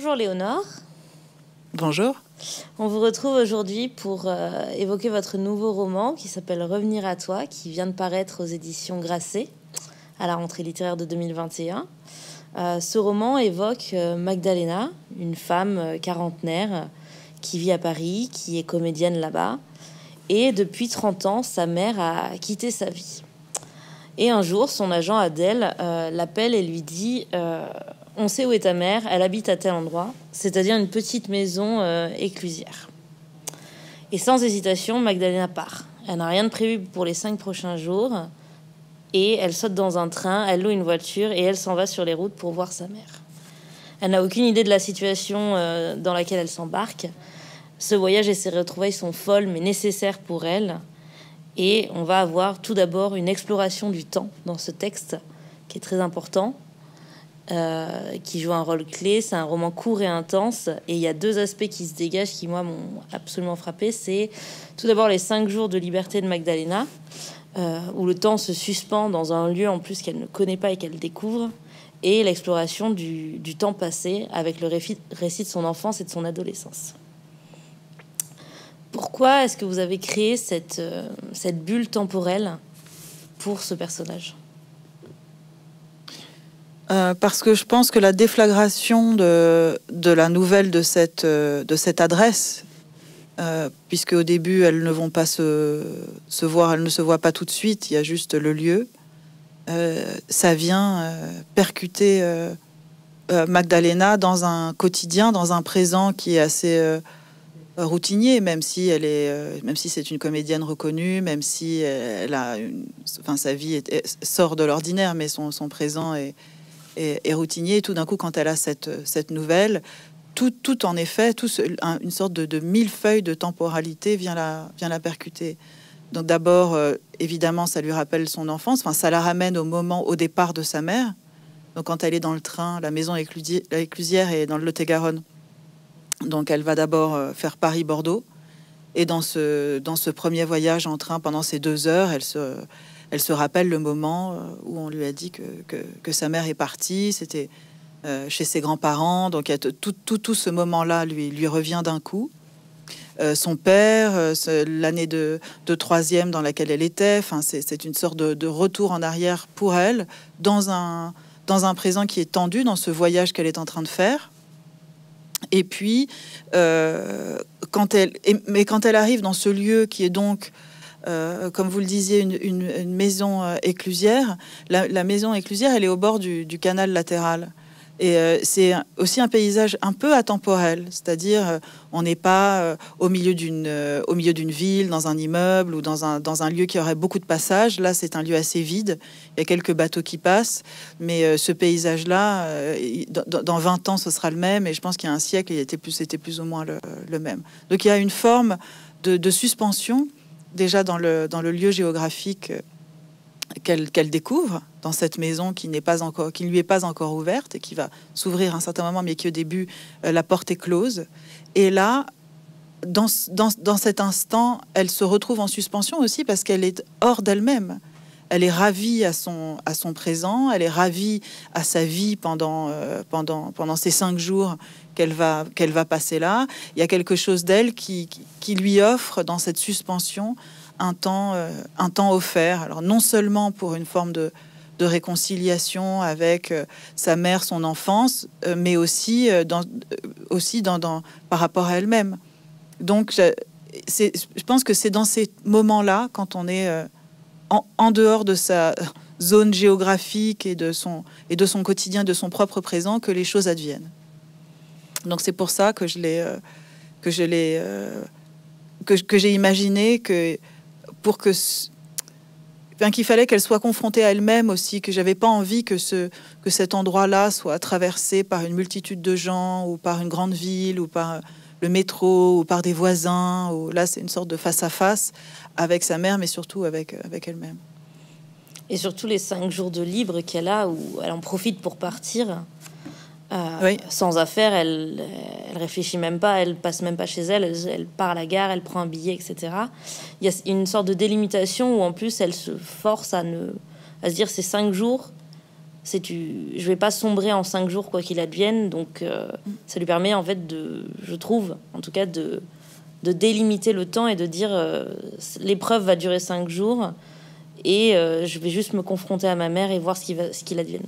Bonjour Léonore. Bonjour. On vous retrouve aujourd'hui pour euh, évoquer votre nouveau roman qui s'appelle Revenir à toi, qui vient de paraître aux éditions Grasset à la rentrée littéraire de 2021. Euh, ce roman évoque euh, Magdalena, une femme quarantenaire qui vit à Paris, qui est comédienne là-bas. Et depuis 30 ans, sa mère a quitté sa vie. Et un jour, son agent Adèle l'appelle et lui dit on sait où est ta mère, elle habite à tel endroit, c'est-à-dire une petite maison euh, éclusière. Et sans hésitation, Magdalena part. Elle n'a rien de prévu pour les cinq prochains jours et elle saute dans un train, elle loue une voiture et elle s'en va sur les routes pour voir sa mère. Elle n'a aucune idée de la situation euh, dans laquelle elle s'embarque. Ce voyage et ses retrouvailles sont folles mais nécessaires pour elle. Et on va avoir tout d'abord une exploration du temps dans ce texte qui est très important euh, qui joue un rôle clé. C'est un roman court et intense. Et il y a deux aspects qui se dégagent qui, moi, m'ont absolument frappé. C'est tout d'abord les cinq jours de liberté de Magdalena, euh, où le temps se suspend dans un lieu en plus qu'elle ne connaît pas et qu'elle découvre, et l'exploration du, temps passé avec le récit de son enfance et de son adolescence. Pourquoi est-ce que vous avez créé cette euh, bulle temporelle pour ce personnage euh, parce que je pense que la déflagration de, la nouvelle de cette, euh, de cette adresse, euh, puisque au début elles ne vont pas se, voir, elles ne se voient pas tout de suite, il y a juste le lieu, euh, ça vient percuter Magdalena dans un quotidien, dans un présent qui est assez routinier, même si elle est, même si c'est une comédienne reconnue, même si elle sa vie sort de l'ordinaire, mais son présent est, et, routinier. Et tout d'un coup, quand elle a cette, cette nouvelle, tout, tout, en effet, tout une sorte de, de millefeuille de temporalité vient la, vient la percuter. Donc d'abord, euh, évidemment, ça lui rappelle son enfance, enfin, ça la ramène au moment, au départ de sa mère. Donc quand elle est dans le train, la maison éclusière, éclusière est dans le Lot-et-Garonne. Donc elle va d'abord euh, faire Paris-Bordeaux. Et dans ce, dans ce premier voyage en train, pendant ces deux heures, elle se, elle se rappelle le moment euh, où on lui a dit que, que, sa mère est partie. C'était euh, chez ses grands-parents. Donc tout, tout, tout ce moment-là lui, lui revient d'un coup. Euh, son père, l'année de, de, troisième dans laquelle elle était. Enfin, c'est une sorte de, de, retour en arrière pour elle dans un, dans un présent qui est tendu, dans ce voyage qu'elle est en train de faire. Et puis, quand elle, mais quand elle arrive dans ce lieu qui est donc euh, comme vous le disiez, une, maison euh, éclusière. La, maison éclusière, elle est au bord du, canal latéral. Et euh, c'est aussi un paysage un peu atemporel, c'est-à-dire on n'est pas au milieu d'une au milieu d'une ville, dans un immeuble ou dans un, lieu qui aurait beaucoup de passages. Là, c'est un lieu assez vide. Il y a quelques bateaux qui passent, mais ce paysage-là, dans, 20 ans, ce sera le même. Et je pense qu'il y a un siècle, il était plus, c'était plus ou moins le, même. Donc il y a une forme de, de suspension déjà dans le, dans le lieu géographique euh, qu'elle découvre, dans cette maison qui n'est pas encore, qui lui est pas encore ouverte et qui va s'ouvrir un certain moment, mais qui au début euh, la porte est close. Et là, dans, cet instant, elle se retrouve en suspension aussi parce qu'elle est hors d'elle-même. Elle est ravie à son, à son présent, elle est ravie à sa vie pendant, euh, pendant, pendant ces cinq jours qu'elle va, qu'elle va passer là. Il y a quelque chose d'elle qui, qui lui offre dans cette suspension un temps, euh, un temps offert. Alors non seulement pour une forme de, réconciliation avec euh, sa mère, son enfance, euh, mais aussi, dans, aussi dans, par rapport à elle-même. Donc je, pense que c'est dans ces moments-là, quand on est en, en, dehors de sa zone géographique et de son, et de son quotidien, de son propre présent, que les choses adviennent. Donc c'est pour ça que je l'ai, euh, que je l'ai, euh, que, j'ai imaginé que pour que, enfin, qu'il fallait qu'elle soit confrontée à elle-même aussi, que j'avais pas envie que ce, que cet endroit-là soit traversé par une multitude de gens ou par une grande ville ou par le métro ou par des voisins. Ou là, c'est une sorte de face à face avec sa mère, mais surtout avec, euh, avec elle-même. Et surtout les cinq jours de libre qu'elle a, où elle en profite pour partir. Euh, sans affaire, elle, elle réfléchit même pas, elle passe même pas chez elle, elle, part à la gare, elle prend un billet, etc. Il y a une sorte de délimitation où en plus elle se force à ne, à se dire c'est cinq jours, c'est tu, je vais pas sombrer en cinq jours quoi qu'il advienne, donc euh, mm. ça lui permet en fait de, je trouve, en tout cas de, de délimiter le temps et de dire euh, l'épreuve va durer cinq jours et je vais juste me confronter à ma mère et voir ce qui ce qu'il advienne.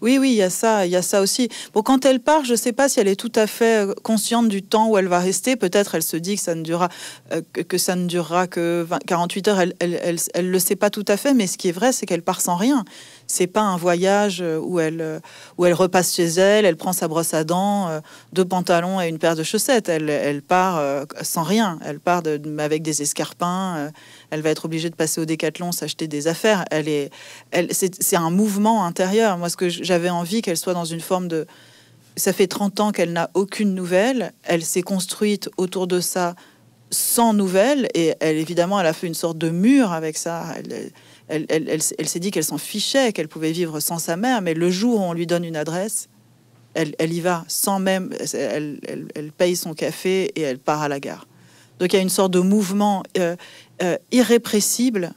Oui, oui, il y a ça, il y a ça aussi. Bon, quand elle part, je ne sais pas si elle est tout à fait euh, consciente du temps où elle va rester. Peut-être elle se dit que ça ne durera euh, que, ça ne que 48 heures. Elle, ne le sait pas tout à fait, mais ce qui est vrai, c'est qu'elle part sans rien. C'est pas un voyage euh, où elle où elle repasse chez elle, elle prend sa brosse à dents, deux pantalons et une paire de chaussettes. Elle, part sans rien. Elle part avec des escarpins elle va être obligée de passer au décathlon, s'acheter des affaires. Elle est, c'est un mouvement intérieur. Moi, ce que j'avais envie qu'elle soit dans une forme de. Ça fait 30 ans qu'elle n'a aucune nouvelle. Elle s'est construite autour de ça sans nouvelles. Et elle, évidemment, elle a fait une sorte de mur avec ça. elle s'est dit qu'elle s'en fichait, qu'elle pouvait vivre sans sa mère. Mais le jour où on lui donne une adresse, elle, y va sans même. Elle, paye son café et elle part à la gare. Donc il y a une sorte de mouvement euh, euh, irrépressible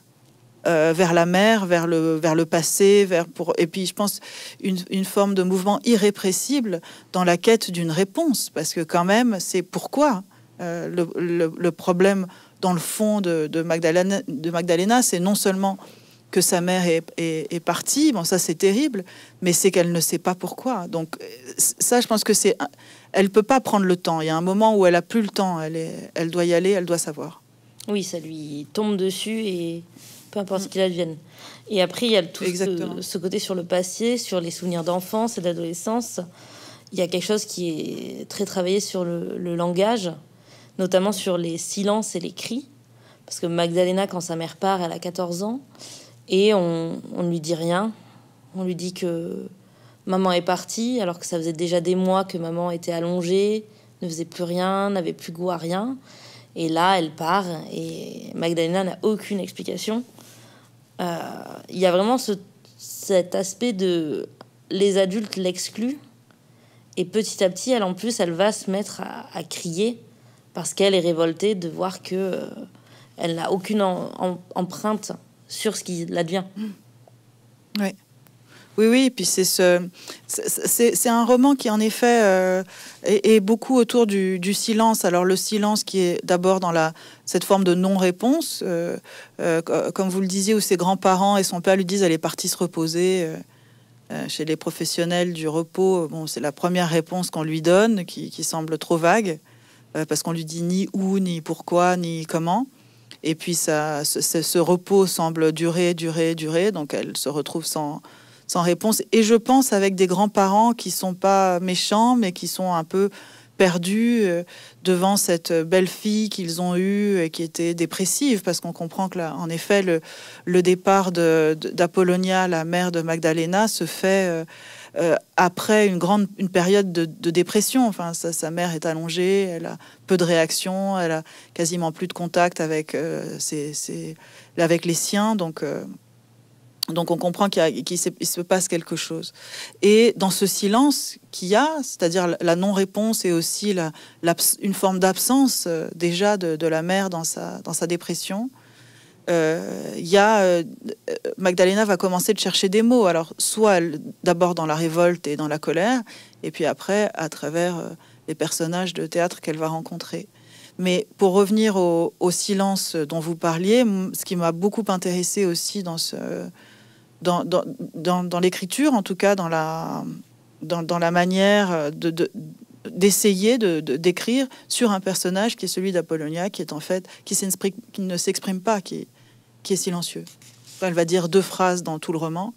euh, vers la mer, vers le, vers le passé, vers pour... et puis je pense une, une forme de mouvement irrépressible dans la quête d'une réponse, parce que quand même c'est pourquoi le, le, problème dans le fond de, de Magdalena, de Magdalena c'est non seulement que sa mère est, est, est partie, bon ça c'est terrible, mais c'est qu'elle ne sait pas pourquoi. Donc ça je pense que c'est elle peut pas prendre le temps. Il y a un moment où elle a plus le temps. Elle, est, elle doit y aller, elle doit savoir. Oui, ça lui tombe dessus et peu importe ce mm. qu'il advienne. Et après, il y a tout ce, côté sur le passé, sur les souvenirs d'enfance et d'adolescence. Il y a quelque chose qui est très travaillé sur le, langage, notamment sur les silences et les cris. Parce que Magdalena, quand sa mère part, elle a 14 ans et on, ne lui dit rien. On lui dit que maman est partie, alors que ça faisait déjà des mois que maman était allongée, ne faisait plus rien, n'avait plus goût à rien. Et là, elle part et Magdalena n'a aucune explication. Il euh, y a vraiment cet aspect de les adultes l'excluent. Et petit à petit, elle en plus, elle va se mettre à, crier parce qu'elle est révoltée de voir que euh, elle n'a aucune empreinte sur ce qui l'advient. Oui. Oui, oui, puis c'est ce, c'est un roman qui en effet euh, est, beaucoup autour du, silence. Alors le silence qui est d'abord dans la cette forme de non-réponse, euh, euh, comme vous le disiez, où ses grands-parents et son père lui disent elle est partie se reposer. chez les professionnels du repos, bon, c'est la première réponse qu'on lui donne, qui, semble trop vague, parce qu'on lui dit ni où, ni pourquoi, ni comment. Et puis ça, ce, ce repos semble durer, durer, durer, donc elle se retrouve sans sans réponse. Et je pense avec des grands-parents qui sont pas méchants, mais qui sont un peu perdus euh, devant cette belle fille qu'ils ont eue et qui était dépressive, parce qu'on comprend que là, en effet, le, départ départ d'Apollonia, la mère de Magdalena, se fait euh, euh, après une grande une période de, dépression. Enfin, sa, mère est allongée, elle a peu de réactions, elle a quasiment plus de contact avec, ses, avec les siens, donc. Donc on comprend qu'il se passe quelque chose. Et dans ce silence qu'il y a, c'est-à-dire la non-réponse et aussi une forme d'absence euh, déjà de, la mère dans sa, dépression, euh, y a, euh, euh, Magdalena va commencer de chercher des mots. Alors soit d'abord dans la révolte et dans la colère, et puis après à travers les personnages de théâtre qu'elle va rencontrer. Mais pour revenir au, au, silence dont vous parliez, ce qui m'a beaucoup intéressé aussi dans ce dans, dans, l'écriture, en tout cas dans la, dans, la manière de, d'essayer de, d'écrire sur un personnage qui est celui d'Apollonia, qui est en fait qui, ne s'exprime pas, qui, qui est silencieux. Elle va dire deux phrases dans tout le roman,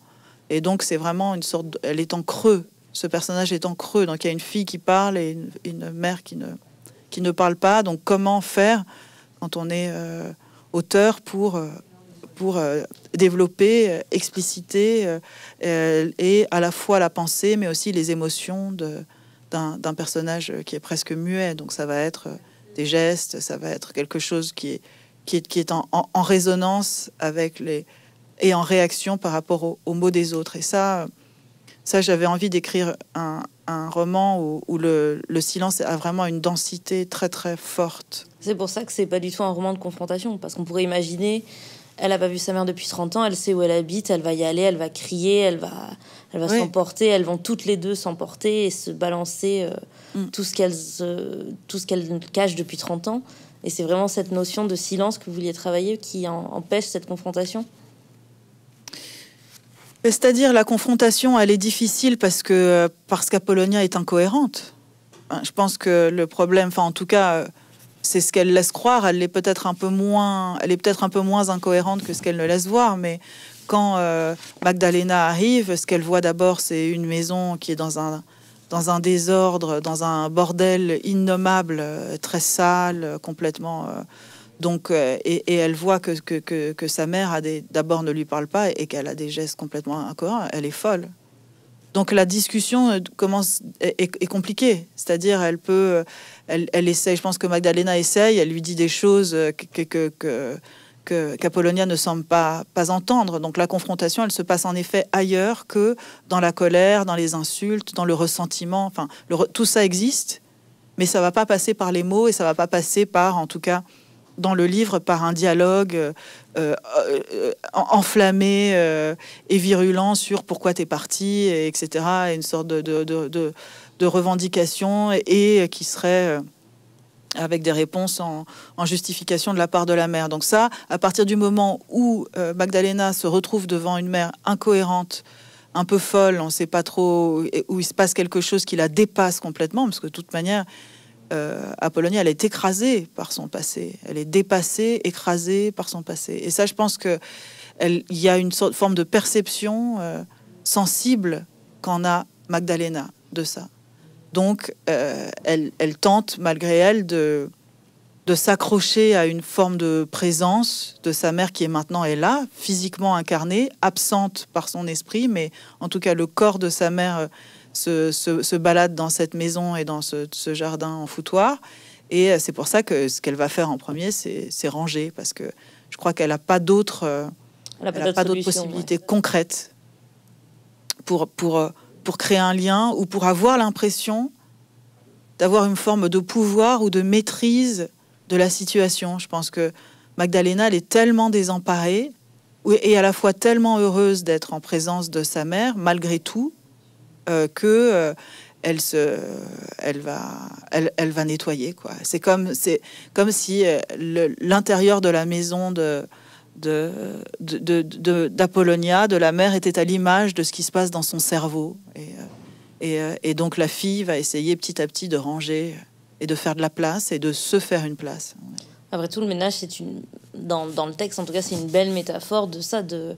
et donc c'est vraiment une sorte. elle est en creux. Ce personnage est en creux. Donc il y a une fille qui parle et une, mère qui ne qui ne parle pas. Donc comment faire quand on est euh, auteur pour euh, pour euh, développer, euh, expliciter euh, et à la fois la pensée, mais aussi les émotions d'un personnage qui est presque muet. Donc ça va être des gestes, ça va être quelque chose qui est, qui en, résonance avec les et en réaction par rapport aux, mots des autres. Et ça, ça j'avais envie d'écrire un, roman où, le, le, silence a vraiment une densité très très forte. C'est pour ça que c'est pas du tout un roman de confrontation, parce qu'on pourrait imaginer elle a pas vu sa mère depuis 30 ans, elle sait où elle habite, elle va y aller, elle va crier, elle va, va s'emporter, elles vont toutes les deux s'emporter et se balancer euh, mm. tout ce qu'elles euh, tout ce qu'elles cachent depuis 30 ans. Et c'est vraiment cette notion de silence que vous vouliez travailler qui empêche cette confrontation. C'est-à-dire la confrontation, elle est difficile parce que euh, parce qu'Apollonia est incohérente. Je pense que le problème, enfin en tout cas c'est ce qu'elle laisse croire. Elle est peut-être un peu moins, elle est peut-être un peu moins incohérente que ce qu'elle ne laisse voir, mais quand euh, Magdalena arrive, ce qu'elle voit d'abord, c'est une maison qui est dans un, dans un désordre, dans un bordel innommable, euh, très sale, euh, complètement. donc, et, elle voit que, que, que, que sa mère d'abord ne lui parle pas et qu'elle a des gestes complètement incohérents. Elle est folle. Donc la discussion euh, commence est, compliquée, c'est-à-dire elle peut, elle, essaye. Je pense que Magdalena essaye, elle lui dit des choses euh, que, que, que ne semble pas, pas entendre. Donc la confrontation, elle se passe en effet ailleurs que dans la colère, dans les insultes, dans le ressentiment. Enfin, tout ça existe, mais ça va pas passer par les mots et ça va pas passer par, en tout cas, dans le livre par un dialogue euh, euh, euh, enflammé et virulent sur pourquoi tu es parti, etc. Et une sorte de, de, revendication et, qui serait avec des réponses en, en, justification de la part de la mère. Donc ça, à partir du moment où Magdalena se retrouve devant une mère incohérente, un peu folle, on ne sait pas trop, où il se passe quelque chose qui la dépasse complètement, parce que de toute manière, euh, à Pologne, elle est écrasée par son passé. Elle est dépassée, écrasée par son passé. Et ça, je pense qu'il y a une sorte, forme de perception euh, sensible qu'en a Magdalena de ça. Donc, euh, elle, tente, malgré elle, de, s'accrocher à une forme de présence de sa mère qui est maintenant là, physiquement incarnée, absente par son esprit, mais en tout cas le corps de sa mère se, se, balade dans cette maison et dans ce, jardin en foutoir. Et euh, c'est pour ça que ce qu'elle va faire en premier, c'est ranger, parce que je crois qu'elle n'a pas d'autres euh, possibilités concrètes pour, pour, euh, pour créer un lien ou pour avoir l'impression d'avoir une forme de pouvoir ou de maîtrise de la situation. Je pense que Magdalena, elle est tellement désemparée et à la fois tellement heureuse d'être en présence de sa mère, malgré tout, qu'elle euh, que euh, elle se, elle va, elle, elle va nettoyer quoi. C'est comme, c'est comme si euh, l'intérieur de la maison de d'Apollonia, de, la mère, était à l'image de ce qui se passe dans son cerveau. Et, et, et, donc la fille va essayer petit à petit de ranger et de faire de la place et de se faire une place. Après tout, le ménage, c'est une, dans, dans, le texte en tout cas, c'est une belle métaphore de ça, de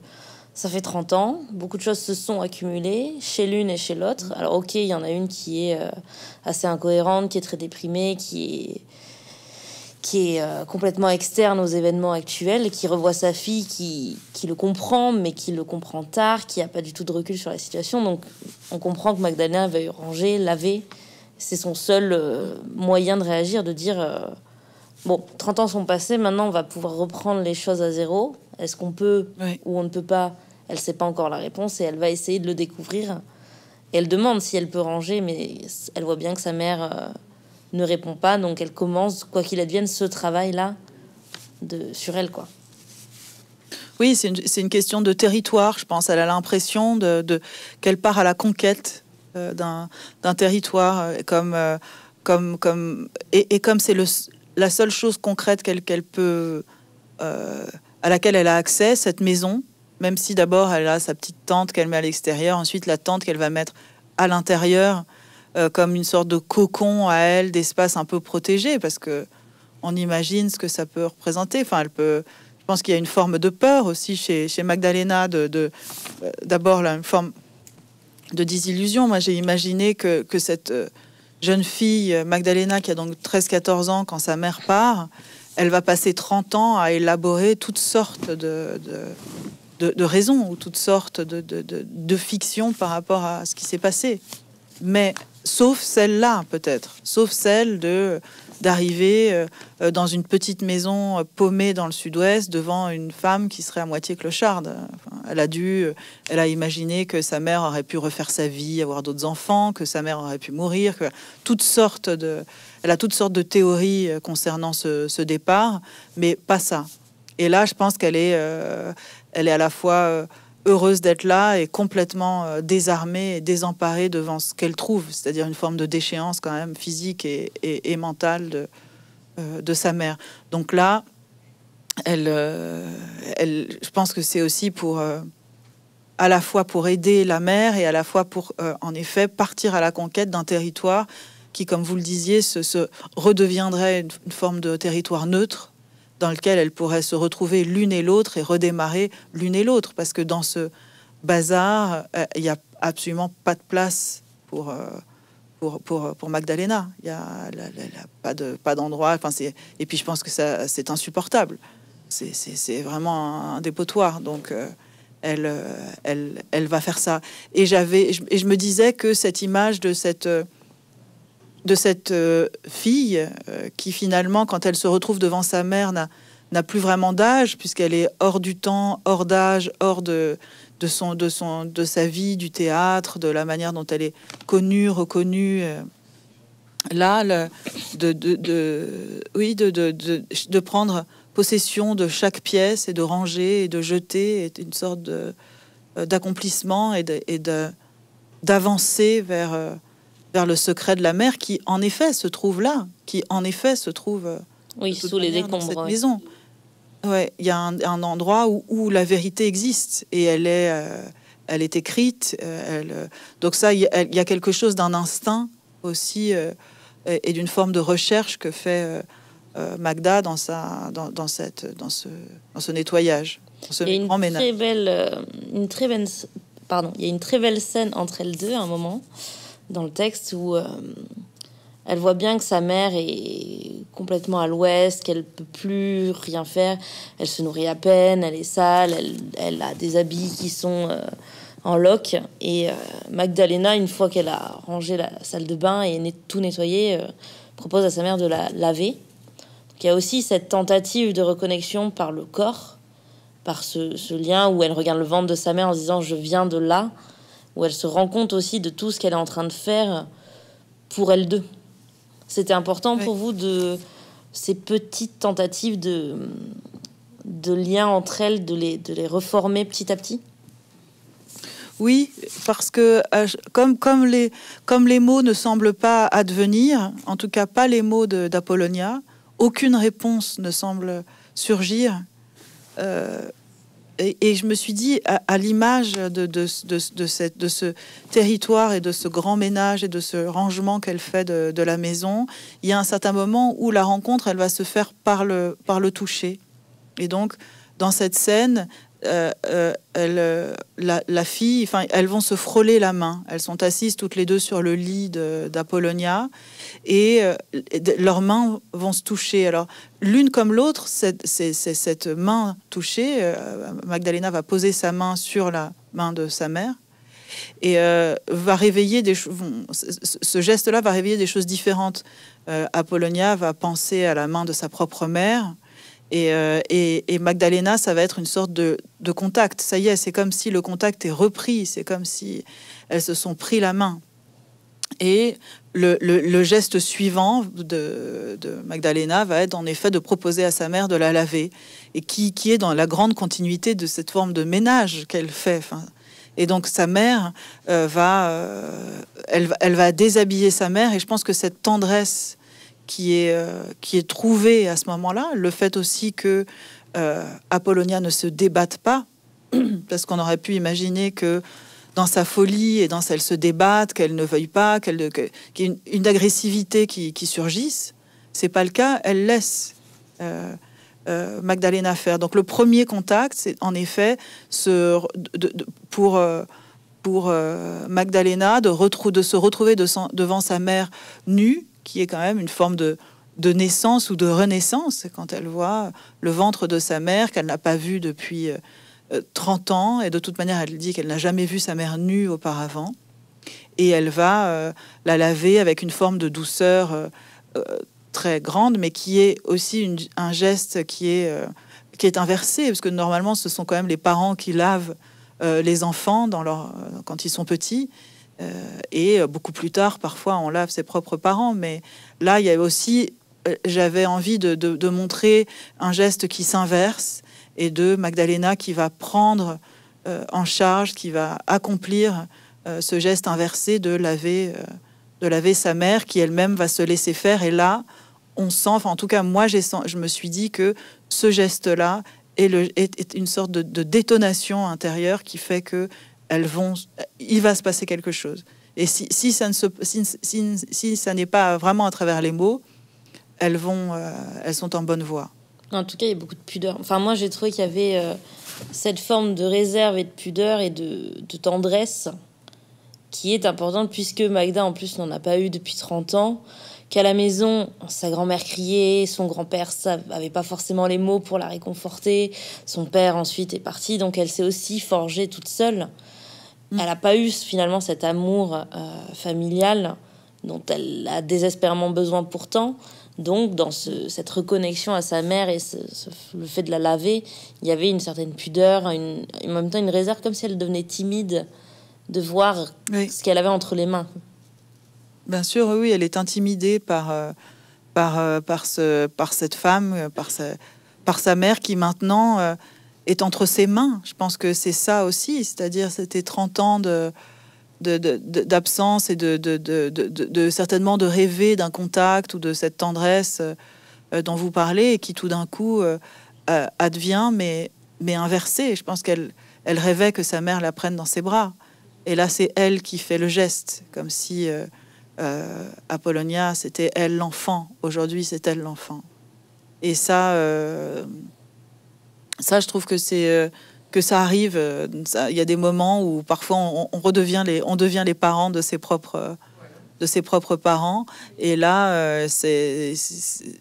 ça fait 30 ans, beaucoup de choses se sont accumulées chez l'une et chez l'autre. Mm. Alors ok, il y en a une qui est euh, assez incohérente, qui est très déprimée, qui est, qui est euh, complètement externe aux événements actuels, qui revoit sa fille, qui, qui le comprend, mais qui le comprend tard, qui n'a pas du tout de recul sur la situation. Donc on comprend que Magdalena y ranger, laver. C'est son seul euh, moyen de réagir, de dire, bon, 30 ans sont passés, maintenant on va pouvoir reprendre les choses à zéro. Est-ce qu'on peut ou on ne peut pas elle sait pas encore la réponse et elle va essayer de le découvrir. elle demande si elle peut ranger, mais elle voit bien que sa mère euh, ne répond pas, donc elle commence, quoi qu'il advienne, ce travail-là de sur elle, quoi. Oui, c'est une, question de territoire, je pense. Elle a l'impression de, qu'elle part à la conquête euh, d'un territoire, euh, comme, comme, comme, et, comme c'est la seule chose concrète qu'elle peut, à laquelle elle a accès, cette maison, même si d'abord elle a sa petite tente qu'elle met à l'extérieur, ensuite la tente qu'elle va mettre à l'intérieur euh, comme une sorte de cocon à elle d'espace un peu protégé parce que on imagine ce que ça peut représenter. Enfin, elle peut. Je pense qu'il y a une forme de peur aussi chez, Magdalena de euh, d'abord une forme de désillusion. Moi, j'ai imaginé que, cette euh, jeune fille, Magdalena, qui a donc 13-14 ans quand sa mère part, elle va passer 30 ans à élaborer toutes sortes de de, raisons ou toutes sortes de, de, fictions par rapport à ce qui s'est passé. Mais sauf celle-là peut-être, sauf celle de d'arriver euh, euh, dans une petite maison euh, paumée dans le sud-ouest devant une femme qui serait à moitié clocharde. elle a dû, elle a imaginé que sa mère aurait pu refaire sa vie, avoir d'autres enfants, que sa mère aurait pu mourir, que toutes sortes de, elle a toutes sortes de théories concernant ce, départ, mais pas ça. Et là, je pense qu'elle est, elle est à la fois euh, heureuse d'être là et complètement euh, désarmée et désemparée devant ce qu'elle trouve, c'est-à-dire une forme de déchéance quand même physique et, mentale euh, de, sa mère. Donc là, elle, je pense que c'est aussi pour à la fois pour aider la mère et à la fois pour en effet partir à la conquête d'un territoire qui, comme vous le disiez, se, redeviendrait une forme de territoire neutre dans lequel elles pourraient se retrouver l'une et l'autre et redémarrer l'une et l'autre. Parce que dans ce bazar, euh, il n'y a absolument pas de place pour, euh, pour, pour, euh, pour Magdalena. Il n'y a, pas d'endroit. De, pas et puis je pense que c'est insupportable. C'est vraiment un dépotoir. Donc. Elle, elle, elle, va faire ça. Et, j'avais, je, me disais que cette image de cette de cette euh, fille euh, qui finalement, quand elle se retrouve devant sa mère, n'a plus vraiment d'âge puisqu'elle est hors du temps, hors d'âge, hors de, de, son, de, son, de sa vie, du théâtre, de la manière dont elle est connue, reconnue. Euh, là, le, de, de, oui, de, de, prendre possession de chaque pièce et de ranger et de jeter est une sorte d'accomplissement et d'avancer vers le secret de la mer qui, en effet, se trouve là, qui, en effet, se trouve euh, oui, sous les décombres. cette maison. Ouais, il y a un, endroit où, la vérité existe et elle est, euh, elle est écrite. Euh, elle, donc ça, il y, a quelque chose d'un instinct aussi et, d'une forme de recherche que fait Magda dans sa, dans, cette, dans ce, dans ce nettoyage. Ce une très belle, une très belle, pardon, il y a une très belle scène entre elles deux à un moment dans le texte où euh, elle voit bien que sa mère est complètement à l'ouest, qu'elle peut plus rien faire, elle se nourrit à peine, elle est sale, elle, a des habits qui sont euh, en loque. Et euh, Magdalena, une fois qu'elle a rangé la salle de bain et tout nettoyé, propose à sa mère de la laver. il y a aussi cette tentative de reconnexion par le corps, par ce, ce lien où elle regarde le ventre de sa mère en se disant je viens de là où elle se rend compte aussi de tout ce qu'elle est en train de faire pour elle deux. C'était important pour vous de ces petites tentatives de, de lien entre elles, de les, de les reformer petit à petit oui, parce que euh, comme, comme, les, comme les mots ne semblent pas advenir, en tout cas pas les mots d'Apollonia, aucune réponse ne semble surgir. Euh, et, je me suis dit, à, l'image de, ce territoire et de ce grand ménage et de ce rangement qu'elle fait de, la maison, il y a un certain moment où la rencontre, elle va se faire par le toucher. Et donc, dans cette scène, euh, euh, euh, la, fille, enfin, elles vont se frôler la main. Elles sont assises toutes les deux sur le lit d'Apollonia et leurs mains vont se toucher. Alors, l'une comme l'autre, cette, cette main touchée, Magdalena va poser sa main sur la main de sa mère et va réveiller des choses. Ce geste-là va réveiller des choses différentes. Apollonia va penser à la main de sa propre mère euh, et, et, Magdalena, ça va être une sorte de, de contact. Ça y est, c'est comme si le contact est repris, c'est comme si elles se sont pris la main. Et le, le, geste suivant de, de, Magdalena va être en effet de proposer à sa mère de la laver, et qui, qui est dans la grande continuité de cette forme de ménage qu'elle fait. et donc sa mère euh, va, euh, elle, va déshabiller sa mère, et je pense que cette tendresse qui est, euh, qui est trouvé à ce moment-là, le fait aussi que euh, Apollonia ne se débatte pas, parce qu'on aurait pu imaginer que dans sa folie et dans celle se débatte, qu'elle ne veuille pas, qu'elle qu'il y ait une, agressivité qui, qui surgisse. C'est pas le cas, elle laisse. Euh, euh, Magdalena faire. Donc le premier contact, c'est en effet ce, pour, pour Magdalena de, de, se retrouver de, devant sa mère nue, qui est quand même une forme de, de naissance ou de renaissance quand elle voit le ventre de sa mère qu'elle n'a pas vu depuis 30 euh, euh, ans et de toute manière elle dit qu'elle n'a jamais vu sa mère nue auparavant et elle va euh, la laver avec une forme de douceur très grande mais qui est aussi un geste qui est qui est inversé parce que normalement ce sont quand même les parents qui lavent les enfants quand ils sont petits euh, et euh, beaucoup plus tard, parfois, on lave ses propres parents. Mais là, il y a aussi, euh, j'avais envie de, montrer un geste qui s'inverse et de Magdalena qui va prendre en charge, qui va accomplir ce geste inversé de laver, de laver sa mère, qui elle-même va se laisser faire. Et là, on sent, enfin en tout cas moi je me suis dit que ce geste-là est, une sorte de, détonation intérieure qui fait que vont, il va se passer quelque chose. Et si, si ça n'est pas vraiment à travers les mots, elles vont, euh, elles sont en bonne voie. En tout cas, il y a beaucoup de pudeur. Enfin, moi, j'ai trouvé qu'il y avait euh, cette forme de réserve et de pudeur et de, de tendresse qui est importante puisque Magda, en plus, n'en a pas eu depuis 30 ans. Qu'à la maison, sa grand-mère criait, son grand-père n'avait pas forcément les mots pour la réconforter. Son père ensuite est parti, donc elle s'est aussi forgée toute seule Mm. Elle n'a pas eu finalement cet amour euh, familial dont elle a désespérément besoin pourtant. Donc, dans cette reconnexion à sa mère et le fait de la laver, il y avait une certaine pudeur, une, en même temps une réserve, comme si elle devenait timide de voir ce qu'elle avait entre les mains. Bien sûr, oui, elle est intimidée par, euh, euh, cette femme, par sa, mère qui maintenant est entre ses mains. Je pense que c'est ça aussi, c'est-à-dire c'était 30 ans de d'absence et de, de, de, certainement de rêver d'un contact ou de cette tendresse euh, dont vous parlez et qui tout d'un coup euh, euh, advient mais, mais inversée. Je pense qu'elle elle rêvait que sa mère la prenne dans ses bras. Et là, c'est elle qui fait le geste, comme si euh, Apollonia, c'était elle l'enfant. Aujourd'hui, c'est elle l'enfant. Et ça, ça, je trouve que c'est euh, que ça arrive. Euh, il y a des moments où parfois on, redevient les, on devient les parents de ses propres euh, de ses propres parents. Et là, c'est,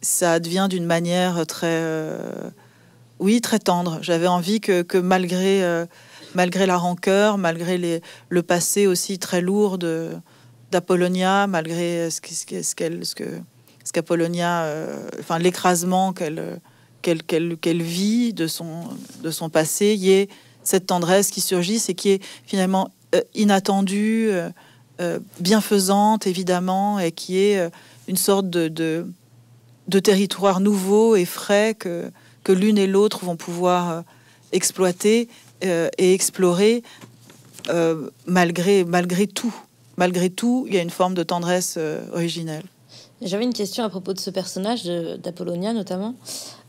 ça devient d'une manière très, oui, très tendre. J'avais envie que, que malgré, malgré la rancœur, malgré les, le passé aussi très lourd de, d'Apollonia, malgré ce, qu'elle, ce, que, ce qu'Apollonia, enfin l'écrasement qu'elle qu'elle vit, de son, de son passé, il y ait cette tendresse qui surgit et qui est finalement euh, inattendue, euh, euh, bienfaisante évidemment, et qui est une sorte de, de, de, territoire nouveau et frais que, que l'une et l'autre vont pouvoir exploiter et explorer malgré, malgré tout. Malgré tout, il y a une forme de tendresse originelle. J'avais une question à propos de ce personnage, d'Apollonia notamment.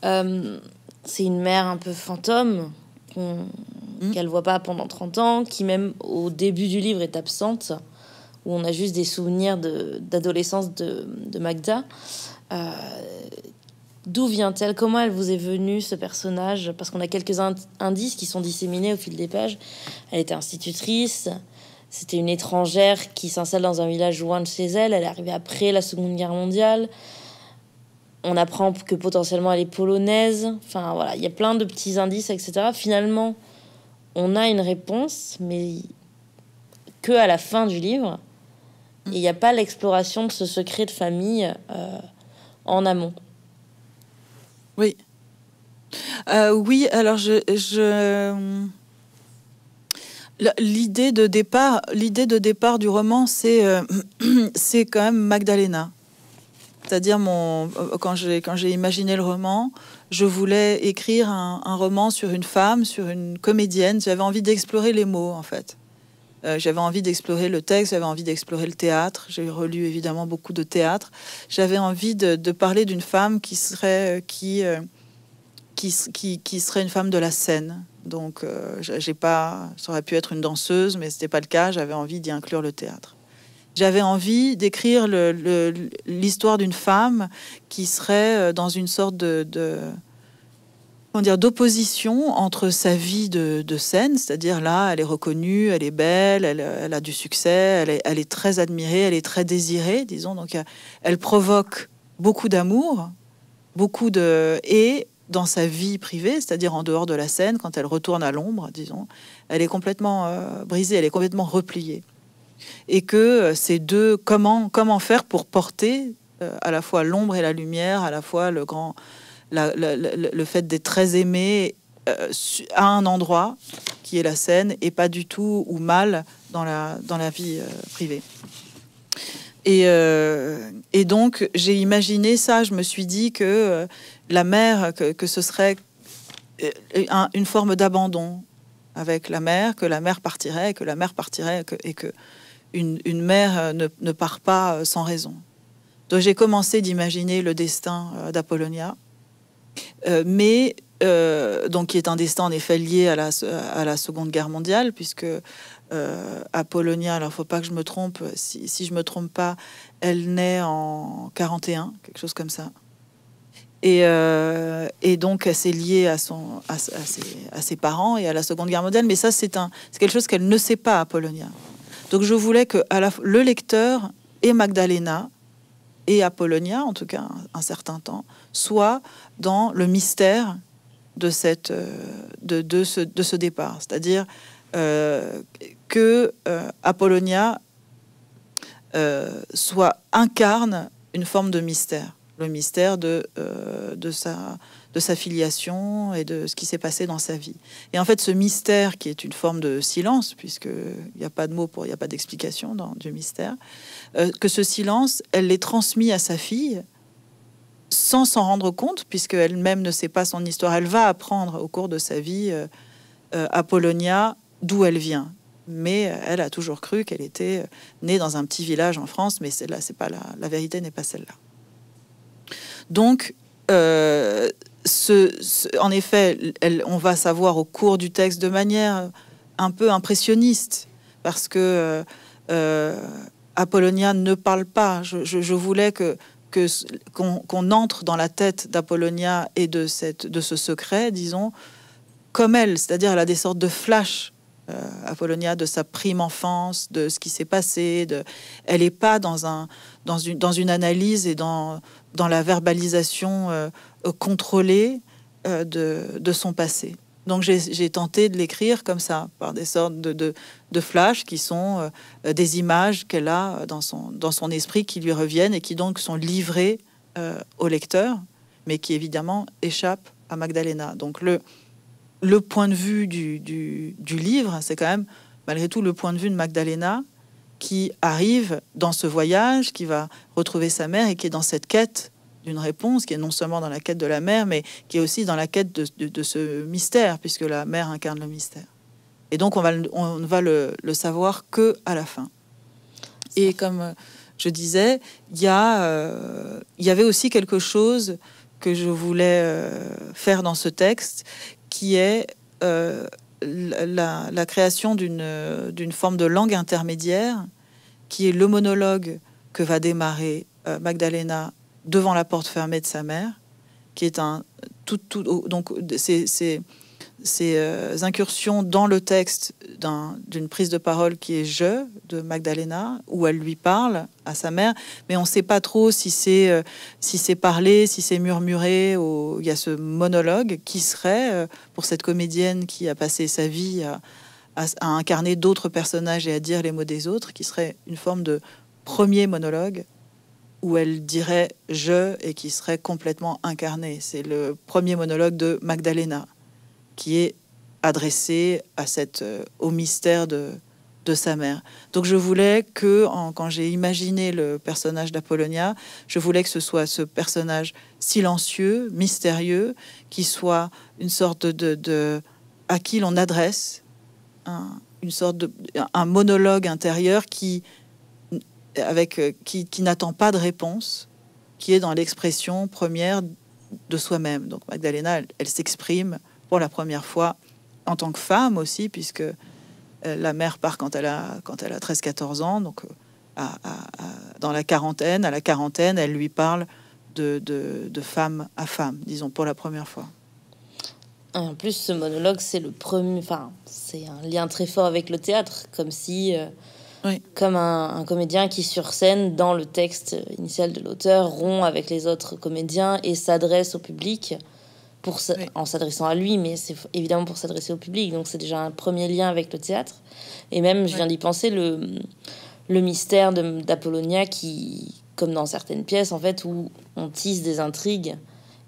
Euh, c'est une mère un peu fantôme qu'elle hmm. qu'elle voit pas pendant 30 ans, qui même au début du livre est absente, où on a juste des souvenirs d'adolescence de, de, Magda. Euh, d'où vient-elle Comment elle vous est venue, ce personnage Parce qu'on a quelques indices qui sont disséminés au fil des pages. Elle était institutrice, c'était une étrangère qui s'installe dans un village loin de chez elle. Elle est arrivée après la Seconde Guerre mondiale. On apprend que potentiellement elle est polonaise. Enfin voilà, il y a plein de petits indices, etc. Finalement, on a une réponse, mais que à la fin du livre. Mm. il n'y a pas l'exploration de ce secret de famille euh, en amont. Oui. Euh, oui, alors je... je L'idée de départ, l'idée de départ du roman, c'est euh, c'est quand même Magdalena. C'est-à-dire mon euh, quand j'ai quand j'ai imaginé le roman, je voulais écrire un, roman sur une femme, sur une comédienne. J'avais envie d'explorer les mots en fait. Euh, j'avais envie d'explorer le texte, j'avais envie d'explorer le théâtre. J'ai relu évidemment beaucoup de théâtre. J'avais envie de, parler d'une femme qui serait qui, qui, qui serait une femme de la scène, donc, euh, j'ai pas, ça aurait pu être une danseuse, mais ce c'était pas le cas. J'avais envie d'y inclure le théâtre. J'avais envie d'écrire l'histoire d'une femme qui serait euh, dans une sorte de, de dire d'opposition entre sa vie de, scène, c'est-à-dire là, elle est reconnue, elle est belle, elle, a du succès, elle est, elle est, très admirée, elle est très désirée, disons. Donc, elle provoque beaucoup d'amour, beaucoup de et dans sa vie privée, c'est-à-dire en dehors de la scène, quand elle retourne à l'ombre, disons, elle est complètement euh, brisée, elle est complètement repliée. Et que euh, ces deux, comment, comment faire pour porter euh, à la fois l'ombre et la lumière, à la fois le grand, le fait d'être très aimé à un endroit qui est la scène et pas du tout ou mal dans la, dans la vie privée. Et, et donc j'ai imaginé ça, je me suis dit que la mère, que, ce serait euh, une forme d'abandon avec la mère, que la mère partirait, que la mère partirait, et que une, mère euh, ne, part pas euh, sans raison. Donc j'ai commencé d'imaginer le destin d'Apollonia, mais donc qui est un destin en effet lié à la, à la Seconde Guerre mondiale, puisque euh, Apollonia, alors faut pas que je me trompe, si, si je me trompe pas, elle naît en 41, quelque chose comme ça. Euh, et, donc, c'est lié à, son, à, ses, à, ses, parents et à la Seconde Guerre mondiale. Mais ça, c'est quelque chose qu'elle ne sait pas à Polonia. Donc, je voulais que le lecteur et Magdalena, et Apollonia, en tout cas un, certain temps, soient dans le mystère de, cette, euh, de, de, ce, de ce, départ. C'est-à-dire euh, que Apollonia soit, incarne une forme de mystère le mystère euh, de, sa, filiation et de ce qui s'est passé dans sa vie. Et en fait, ce mystère, qui est une forme de silence, puisqu'il n'y a pas de mots, pour, il n'y a pas d'explication dans du mystère, euh, que ce silence, elle l'est transmis à sa fille sans s'en rendre compte, puisque elle même ne sait pas son histoire. Elle va apprendre au cours de sa vie euh, à Polonia d'où elle vient, mais elle a toujours cru qu'elle était née dans un petit village en France, mais là, c'est pas la vérité n'est pas celle-là. Donc, euh, en effet, on va savoir au cours du texte de manière un peu impressionniste, parce que euh, euh, Apollonia ne parle pas. Je, voulais que qu'on entre dans la tête d'Apollonia et de, de ce secret, disons, comme elle, c'est-à-dire elle a des sortes de flashs à euh, Apollonia de sa prime enfance, de ce qui s'est passé. Elle n'est pas dans, une, analyse et dans, la verbalisation euh, contrôlée euh, de, son passé. Donc j'ai tenté de l'écrire comme ça, par des sortes de, flashs qui sont des images qu'elle a dans son, dans son esprit qui lui reviennent et qui donc sont livrées au lecteur, mais qui évidemment échappent à Magdalena. Donc le, le point de vue du, livre, c'est quand même malgré tout le point de vue de Magdalena qui arrive dans ce voyage, qui va retrouver sa mère et qui est dans cette quête d'une réponse, qui est non seulement dans la quête de la mère, mais qui est aussi dans la quête de, ce mystère, puisque la mère incarne le mystère. Et donc on va, on va le, savoir que à la fin. Et comme je disais, il y, euh, y avait aussi quelque chose que je voulais euh, faire dans ce texte, qui est euh, la, création euh, d'une forme de langue intermédiaire qui est le monologue que va démarrer euh, Magdalena devant la porte fermée de sa mère, qui est un tout, tout donc c'est ces euh, incursions dans le texte d'une prise de parole qui est Je de Magdalena, où elle lui parle à sa mère, mais on ne sait pas trop si c'est euh, si parlé, si c'est murmuré. Il y a ce monologue qui serait, euh, pour cette comédienne qui a passé sa vie à, à incarner d'autres personnages et à dire les mots des autres, qui serait une forme de premier monologue où elle dirait Je et qui serait complètement incarné. C'est le premier monologue de Magdalena qui est adressé à cette, euh, au mystère de, de sa mère. Donc je voulais que, quand j'ai imaginé le personnage d'Apollonia, je voulais que ce soit ce personnage silencieux, mystérieux, qui soit une sorte de, à qui l'on adresse un, hein, une sorte de un monologue intérieur qui avec euh, qui, qui n'attend pas de réponse, qui est dans l'expression première de soi-même. Donc Magdalena, elle s'exprime pour la première fois en tant que femme aussi, puisque euh, la mère part quand elle a, quand elle a 13-14 ans, donc euh, dans la quarantaine, à la quarantaine, elle lui parle de, de, femme à femme, disons, pour la première fois. En plus, ce monologue, c'est le premier, enfin, c'est un lien très fort avec le théâtre, comme si, euh, comme un, un, comédien qui sur scène, dans le texte initial de l'auteur, rompt avec les autres comédiens et s'adresse au public en s'adressant à lui, mais c'est évidemment pour s'adresser au public. Donc c'est déjà un premier lien avec le théâtre. Et même, je viens d'y penser, le, mystère d'Apollonia qui, comme dans certaines pièces, en fait, où on tisse des intrigues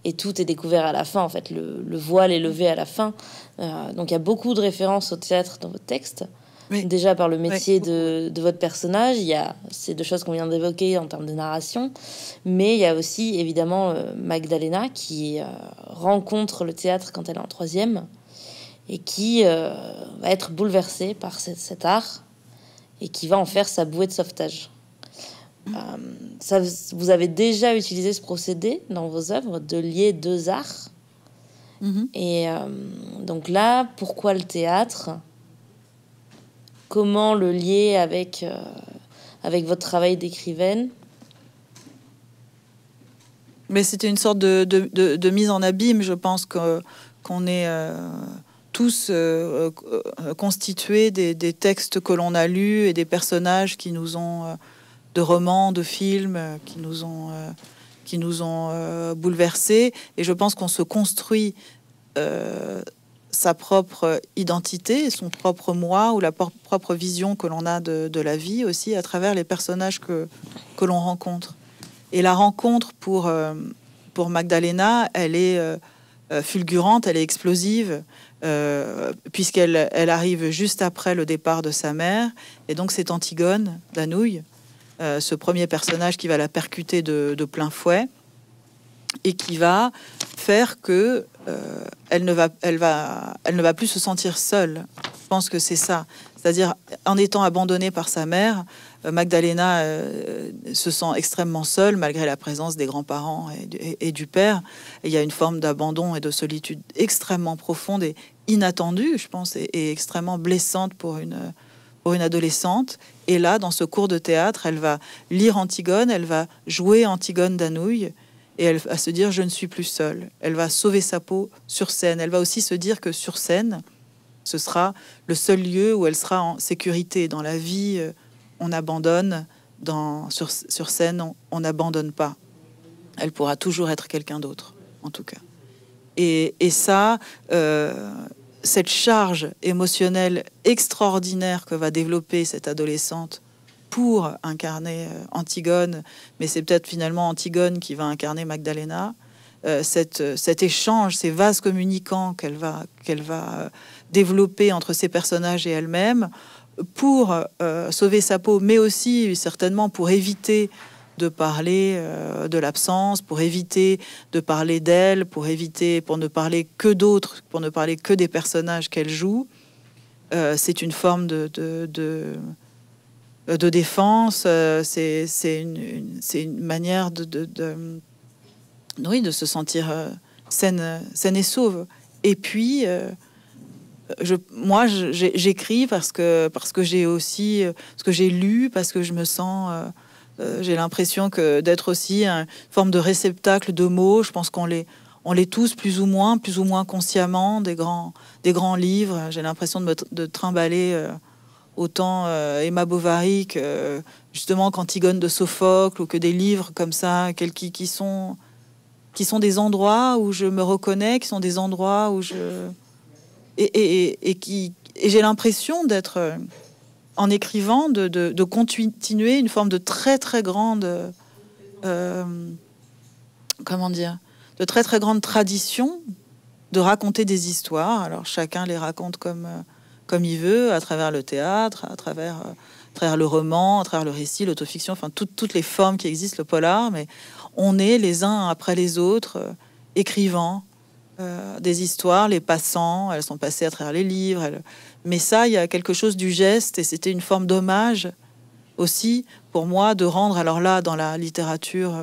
et tout est découvert à la fin, en fait. Le, voile est levé à la fin. Euh, donc il y a beaucoup de références au théâtre dans votre texte déjà par le métier de, votre personnage. Il y a ces deux choses qu'on vient d'évoquer en termes de narration, mais il y a aussi évidemment euh, Magdalena qui euh, rencontre le théâtre quand elle est en troisième et qui euh, va être bouleversée par cet art et qui va en faire sa bouée de sauvetage. vous avez déjà utilisé ce procédé dans vos œuvres de lier deux arts. Mm-hmm. Et donc là, pourquoi le théâtre comment le lier avec, euh, avec votre travail d'écrivaine Mais c'était une sorte de, mise en abîme, je pense, que, qu'on est euh, tous euh, constitués des, textes que l'on a lus et des personnages qui nous ont, de romans, de films, qui nous ont, qui nous ont bouleversés. Et je pense qu'on se construit sa propre identité, son propre moi ou la propre vision que l'on a de, la vie aussi à travers les personnages que, que l'on rencontre. Et la rencontre pour, euh, pour Magdalena, elle est euh, euh, fulgurante, elle est explosive, puisqu'elle elle arrive juste après le départ de sa mère. Et donc c'est Antigone, Danouille, ce premier personnage qui va la percuter de plein fouet et qui va faire que euh, elle, ne va, plus se sentir seule. Je pense que c'est ça. C'est-à-dire, en étant abandonnée par sa mère, euh, Magdalena euh, se sent extrêmement seule malgré la présence des grands-parents et, du père. il y a une forme d'abandon et de solitude extrêmement profonde et inattendue, je pense, et, extrêmement blessante pour une, pour une adolescente. Et là, dans ce cours de théâtre, elle va lire Antigone, elle va jouer Antigone d'Anouille et elle va se dire je ne suis plus seule. Elle va sauver sa peau sur scène. Elle va aussi se dire que sur scène, ce sera le seul lieu où elle sera en sécurité. Dans la vie, euh, on abandonne. Dans, sur, sur scène, on n'abandonne pas. Elle pourra toujours être quelqu'un d'autre, en tout cas. Et, ça, euh, cette charge émotionnelle extraordinaire que va développer cette adolescente pour incarner euh, Antigone, mais c'est peut-être finalement Antigone qui va incarner Magdalena. Euh, euh, cet échange, ces vases communicants qu'elle va, qu'elle va développer entre ses personnages et elle-même pour sauver sa peau, mais aussi certainement pour éviter de parler de l'absence, pour éviter de parler d'elle, pour éviter, pour ne parler que d'autres, pour ne parler que des personnages qu'elle joue. c'est une forme de euh, de défense. Euh, c'est une, manière de, de, de, se sentir euh, saine, et sauve. Et puis, moi, j'écris parce que, parce que j'ai aussi, ce que j'ai lu, parce que je me sens j'ai l'impression que d'être aussi une forme de réceptacle de mots. Je pense qu'on les, on les tous plus ou moins, plus ou moins consciemment, des grands, des grands livres. J'ai l'impression de me de trimballer autant euh, Emma Bovary que justement qu'Antigone de Sophocle ou que des livres comme ça, qui, sont, qui sont des endroits où je me reconnais, qui sont des endroits où je. Et, qui, et j'ai l'impression d'être, euh, en écrivant, de, continuer une forme de très très grande. Euh, comment dire De très très grande tradition de raconter des histoires. Alors chacun les raconte comme comme il veut, à travers le théâtre, euh, à travers, le roman, à travers le récit, l'autofiction, enfin toutes les formes qui existent, le polar, mais on est les uns après les autres, euh, écrivant euh, des histoires, les passants, elles sont passées à travers les livres, mais ça, il y a quelque chose du geste, et c'était une forme d'hommage aussi pour moi de rendre, alors là, dans la littérature...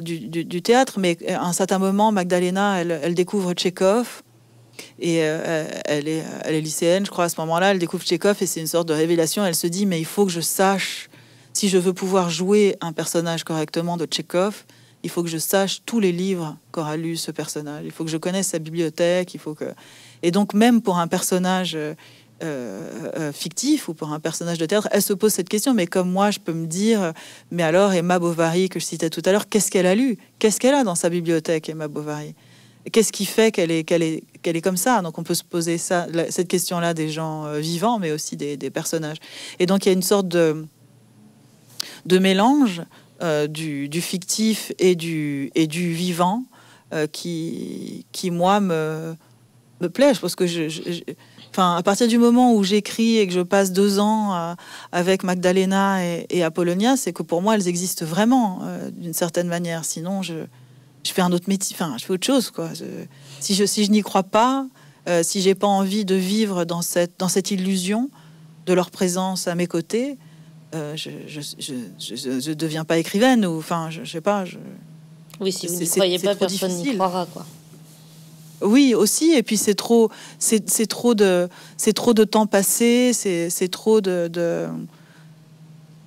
Du, théâtre, mais à un certain moment, Magdalena, elle, elle découvre Tchékov, et euh, elle, est, elle est lycéenne, je crois, à ce moment-là. Elle découvre Tchékov et c'est une sorte de révélation. Elle se dit, mais il faut que je sache, si je veux pouvoir jouer un personnage correctement de Tchékov, il faut que je sache tous les livres qu'aura lu ce personnage. Il faut que je connaisse sa bibliothèque. Il faut que... Et donc, même pour un personnage... Euh, euh, fictif ou pour un personnage de théâtre, elle se pose cette question. Mais comme moi, je peux me dire, mais alors Emma Bovary que je citais tout à l'heure, qu'est-ce qu'elle a lu Qu'est-ce qu'elle a dans sa bibliothèque, Emma Bovary qu'est-ce qui fait qu'elle est, qu'elle est, qu'elle est comme ça Donc on peut se poser cette question-là des gens euh, vivants, mais aussi des, personnages. Et donc il y a une sorte de, de mélange euh, du, fictif et du, et du vivant euh, qui, qui, moi, me, plaît. Je que je, Enfin, à partir du moment où j'écris et que je passe deux ans avec Magdalena et, et Apollonia, c'est que pour moi, elles existent vraiment, d'une certaine manière. Sinon, je, je fais un autre métier, enfin, je fais autre chose, quoi. si je, si je n'y crois pas, euh, si j'ai pas envie de vivre dans cette, dans cette illusion de leur présence à mes côtés, euh, je, je, deviens pas écrivaine ou, enfin, je, sais pas. Oui, si vous ne croyez pas, personne n'y croira, quoi. Oui, aussi. Et puis c'est trop, c'est trop de, c'est trop de temps passé, c'est trop de, de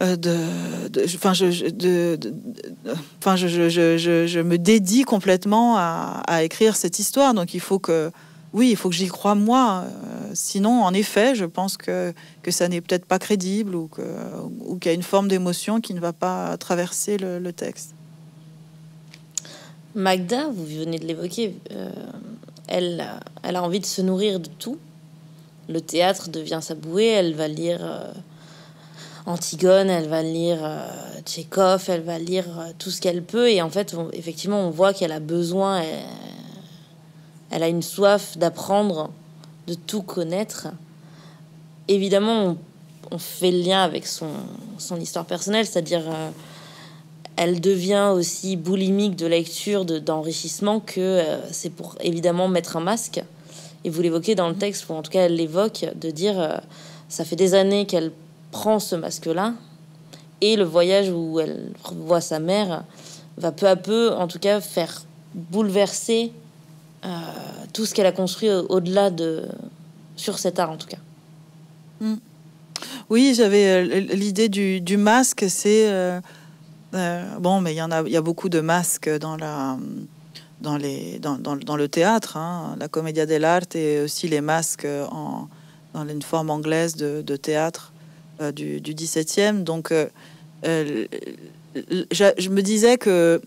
euh, de, enfin, je, enfin, je, je, me dédie complètement à, écrire cette histoire. Donc, il faut que, oui, il faut que j'y croie moi. Euh, sinon, en effet, je pense que, que ça n'est peut-être pas crédible ou que, ou qu'il y a une forme d'émotion qui ne va pas traverser le, texte. Magda, vous venez de l'évoquer, euh, elle, elle a envie de se nourrir de tout. Le théâtre devient sa bouée, elle va lire. Antigone, elle va lire tchekhov euh, Tchékov, elle va lire euh, tout ce qu'elle peut. Et en fait, effectivement, on voit qu'elle a besoin, elle, a une soif d'apprendre, de tout connaître. Évidemment, on, fait le lien avec son, histoire personnelle, c'est-à-dire euh, elle devient aussi boulimique de lecture, d'enrichissement, que c'est pour évidemment mettre un masque. Et vous l'évoquez dans le mmh. texte, ou en tout cas elle l'évoque, de dire ça fait des années qu'elle prend ce masque-là, et le voyage où elle voit sa mère va peu à peu, en tout cas, faire bouleverser euh, tout ce qu'elle a construit au-delà de... sur cet art, en tout cas. Hmm. Oui, j'avais euh, l'idée du, masque, c'est... Euh, bon, mais il y en a, beaucoup de masques dans la... Dans, dans, le théâtre, hein. la comédia dell'arte et aussi les masques dans une forme anglaise de théâtre euh, du, du 17e. Donc, euh, euh, je, me disais que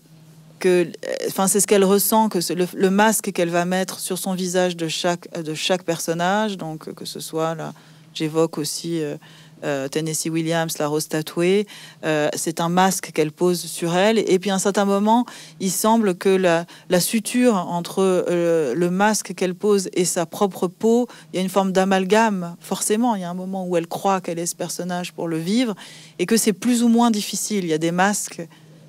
enfin c'est ce qu'elle ressent que le, masque qu'elle va mettre sur son visage de chaque de chaque personnage donc que ce soit là j'évoque aussi euh, Tennessee Williams, la rose tatouée, euh, c'est un masque qu'elle pose sur elle. Et puis à un certain moment, il semble que la, suture entre euh, le masque qu'elle pose et sa propre peau, il y a une forme d'amalgame, forcément. Il y a un moment où elle croit qu'elle est ce personnage pour le vivre et que c'est plus ou moins difficile. Il y a des masques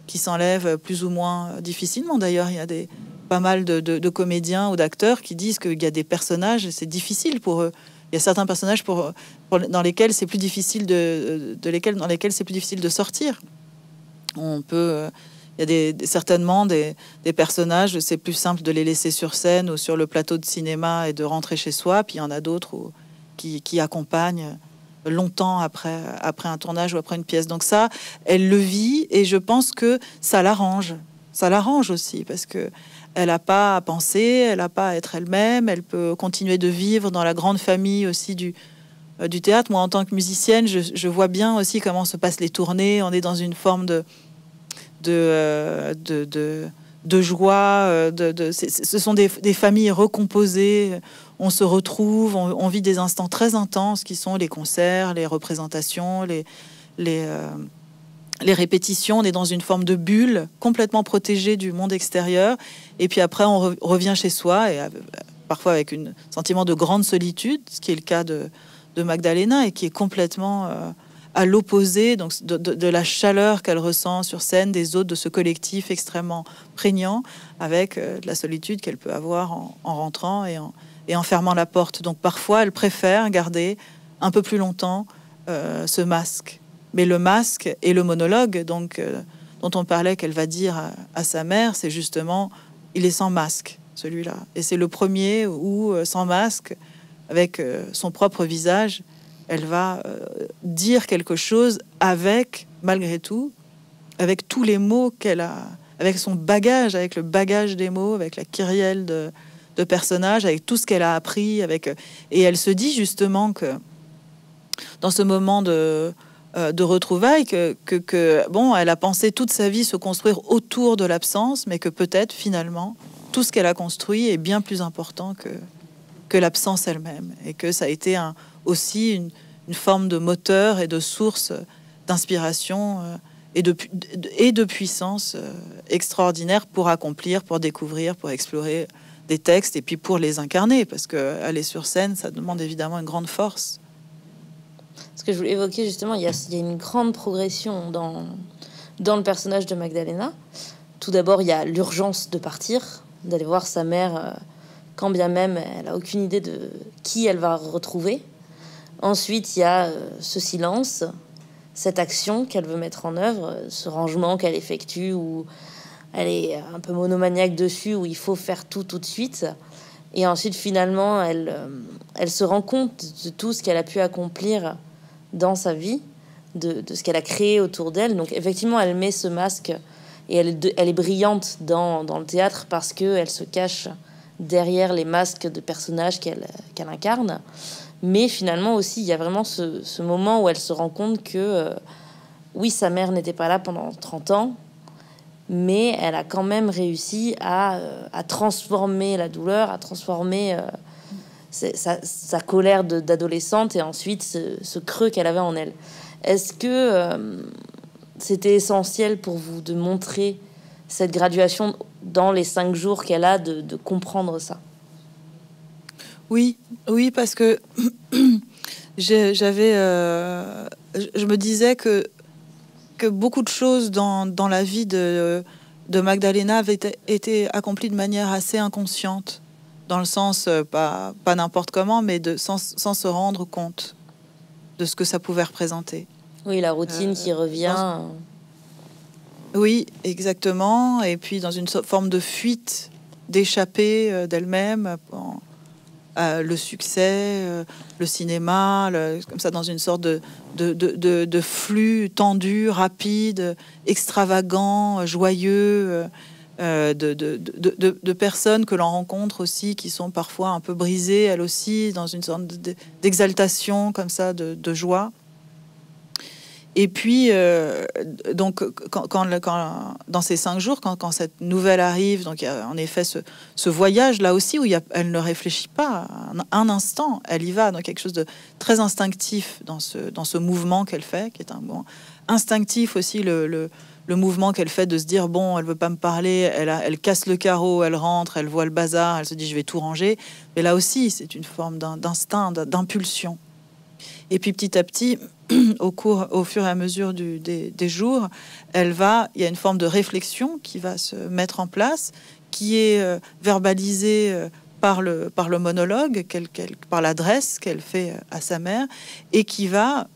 qui s'enlèvent plus ou moins difficilement. D'ailleurs, il y a des, pas mal de, de comédiens ou d'acteurs qui disent qu'il y a des personnages, c'est difficile pour eux. Il y a certains personnages pour dans lesquels c'est plus difficile de, de lesquels, dans lesquels c'est plus difficile de sortir. On peut, euh, il y a certainement des, des personnages, c'est plus simple de les laisser sur scène ou sur le plateau de cinéma et de rentrer chez soi. Puis il y en a d'autres qui, qui, accompagnent longtemps après, après un tournage ou après une pièce. Donc ça, elle le vit et je pense que ça l'arrange. Ça l'arrange aussi parce que elle n'a pas à penser, elle n'a pas à être elle-même, elle peut continuer de vivre dans la grande famille aussi du, euh, du théâtre. Moi, en tant que musicienne, je, vois bien aussi comment se passent les tournées. On est dans une forme de, de, euh, de, joie. Euh, de, ce sont des, familles recomposées. On se retrouve, on, vit des instants très intenses qui sont les concerts, les représentations, les, les, les répétitions. On est dans une forme de bulle complètement protégée du monde extérieur. Et puis après, on revient chez soi et. parfois avec un sentiment de grande solitude, ce qui est le cas de, de Magdalena et qui est complètement euh, à l'opposé donc de, la chaleur qu'elle ressent sur scène des autres de ce collectif extrêmement prégnant avec euh, la solitude qu'elle peut avoir en, rentrant et en, fermant la porte. Donc parfois elle préfère garder un peu plus longtemps euh, ce masque. Mais le masque et le monologue donc dont on parlait qu'elle va dire à, à sa mère, c'est justement il est sans masque celui-là et c'est le premier où sans masque avec euh, son propre visage, elle va euh, dire quelque chose avec, malgré tout, avec tous les mots qu'elle a, avec son bagage, avec le bagage des mots, avec la kyrielle de, personnages, avec tout ce qu'elle a appris, avec euh, et elle se dit justement que dans ce moment de de retrouvailles que bon elle a pensé toute sa vie se construire autour de l'absence mais que peut-être finalement tout ce qu'elle a construit est bien plus important que que l'absence elle-même, et que ça a été un, aussi une, forme de moteur et de source d'inspiration euh, et, de, et de puissance euh, extraordinaire pour accomplir, pour découvrir, pour explorer des textes, et puis pour les incarner, parce que aller sur scène, ça demande évidemment une grande force. Ce que je voulais évoquer justement, il y, a, une grande progression dans, dans le personnage de Magdalena. Tout d'abord, il y a l'urgence de partir, d'aller voir sa mère. Euh, quand bien même elle n'a aucune idée de qui elle va retrouver. Ensuite, il y a euh, ce silence, cette action qu'elle veut mettre en œuvre, ce rangement qu'elle effectue, où elle est un peu monomaniaque dessus, où il faut faire tout tout de suite. Et ensuite, finalement, elle, euh, se rend compte de tout ce qu'elle a pu accomplir dans sa vie, de, ce qu'elle a créé autour d'elle. Donc, effectivement, elle met ce masque et elle, est brillante dans le théâtre parce qu'elle se cache derrière les masques de personnages qu'elle incarne. Mais finalement aussi, il y a vraiment ce, moment où elle se rend compte que, euh, oui, sa mère n'était pas là pendant 30 ans, mais elle a quand même réussi à, euh, transformer la douleur, à transformer euh, sa, colère d'adolescente et ensuite ce, creux qu'elle avait en elle. Est-ce que c'était essentiel pour vous de montrer cette graduation dans les cinq jours qu'elle a de, comprendre ça. Oui, oui, parce que j'avais, euh, je me disais que que beaucoup de choses dans, dans la vie de, de Magdalena avaient été, accomplies de manière assez inconsciente, dans le sens euh, pas pas n'importe comment, mais de sans, se rendre compte de ce que ça pouvait représenter. Oui, la routine qui euh, revient. Oui, exactement. Et puis dans une forme de fuite, d'échapper euh, d'elle-même. le succès, euh, le cinéma, comme ça, dans une sorte de, flux tendu, rapide, extravagant, joyeux, euh, de, personnes que l'on rencontre aussi, qui sont parfois un peu brisées, elles aussi, dans une sorte d'exaltation, comme ça, de, joie. Et puis, euh, donc, quand, quand, dans ces cinq jours, quand, cette nouvelle arrive, donc en effet ce, voyage là aussi où elle ne réfléchit pas un, instant, elle y va. dans quelque chose de très instinctif dans ce, dans ce mouvement qu'elle fait, qui est un bon instinctif aussi le, le, mouvement qu'elle fait de se dire bon, elle veut pas me parler, elle, elle casse le carreau, elle rentre, elle voit le bazar, elle se dit je vais tout ranger. Mais là aussi, c'est une forme d'instinct, d'impulsion. Et puis petit à petit, au cours, au fur et à mesure des, des, jours, elle va, il y a une forme de réflexion qui va se mettre en place, qui est euh, verbalisée euh, par le, par le monologue, par l'adresse qu'elle fait euh, à sa mère, et qui va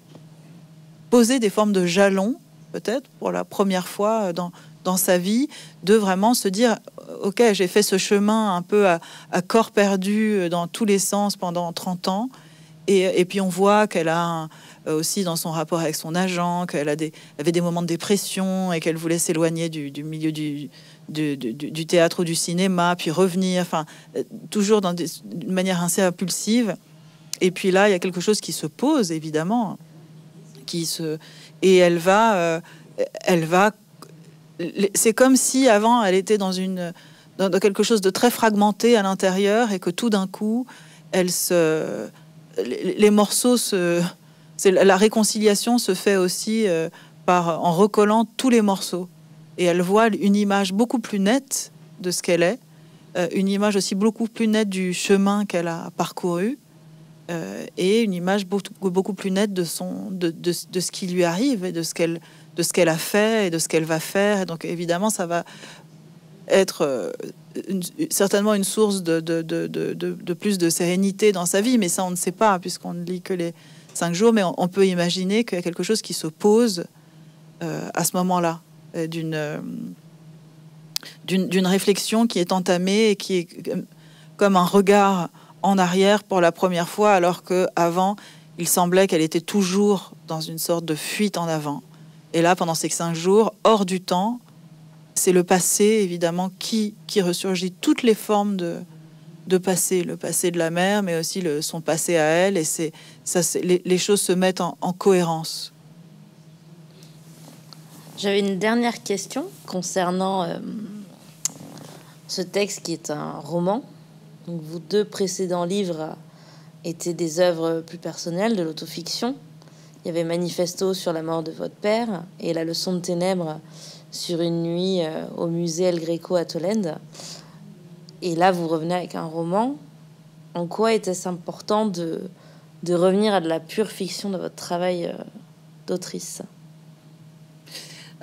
poser des formes de jalons, peut-être pour la première fois dans, dans sa vie, de vraiment se dire, OK, j'ai fait ce chemin un peu à, corps perdu dans tous les sens pendant 30 ans, et, et puis on voit qu'elle a un euh, aussi dans son rapport avec son agent, qu'elle avait des moments de dépression et qu'elle voulait s'éloigner du, milieu du, du, théâtre ou du cinéma, puis revenir, enfin, euh, toujours d'une manière assez impulsive. Et puis là, il y a quelque chose qui se pose, évidemment, qui se... Et elle va... Euh, elle va... C'est comme si avant, elle était dans une... Dans, quelque chose de très fragmenté à l'intérieur et que tout d'un coup, elle se... les morceaux se, la réconciliation se fait aussi euh, en recollant tous les morceaux et elle voit une image beaucoup plus nette de ce qu'elle est, euh, une image aussi beaucoup plus nette du chemin qu'elle a parcouru euh, et une image beaucoup, plus nette de ce qui lui arrive et de ce qu'elle a fait et de ce qu'elle va faire. donc évidemment, ça va être certainement une source de, plus de sérénité dans sa vie, mais ça on ne sait pas puisqu'on ne lit que les, cinq jours, mais on, peut imaginer qu'il y a quelque chose qui s'oppose euh, à ce moment-là, euh, euh, d'une, d'une réflexion qui est entamée et qui est comme un regard en arrière pour la première fois, alors que avant il semblait qu'elle était toujours dans une sorte de fuite en avant. Et là, pendant ces cinq jours, hors du temps, c'est le passé, évidemment, qui, qui ressurgit toutes les formes de, de passer le passé de la mère, mais aussi le, son passé à elle. Et c'est ça, les, choses se mettent en, cohérence. J'avais une dernière question concernant euh, ce texte qui est un roman. Donc, vos deux précédents livres étaient des œuvres plus personnelles, de l'autofiction. Il y avait Manifesto sur la mort de votre père et La leçon de ténèbres sur une nuit euh, au musée El Greco à Tolède. Et là, vous revenez avec un roman. En quoi était-ce important de, de revenir à de la pure fiction de votre travail euh, d'autrice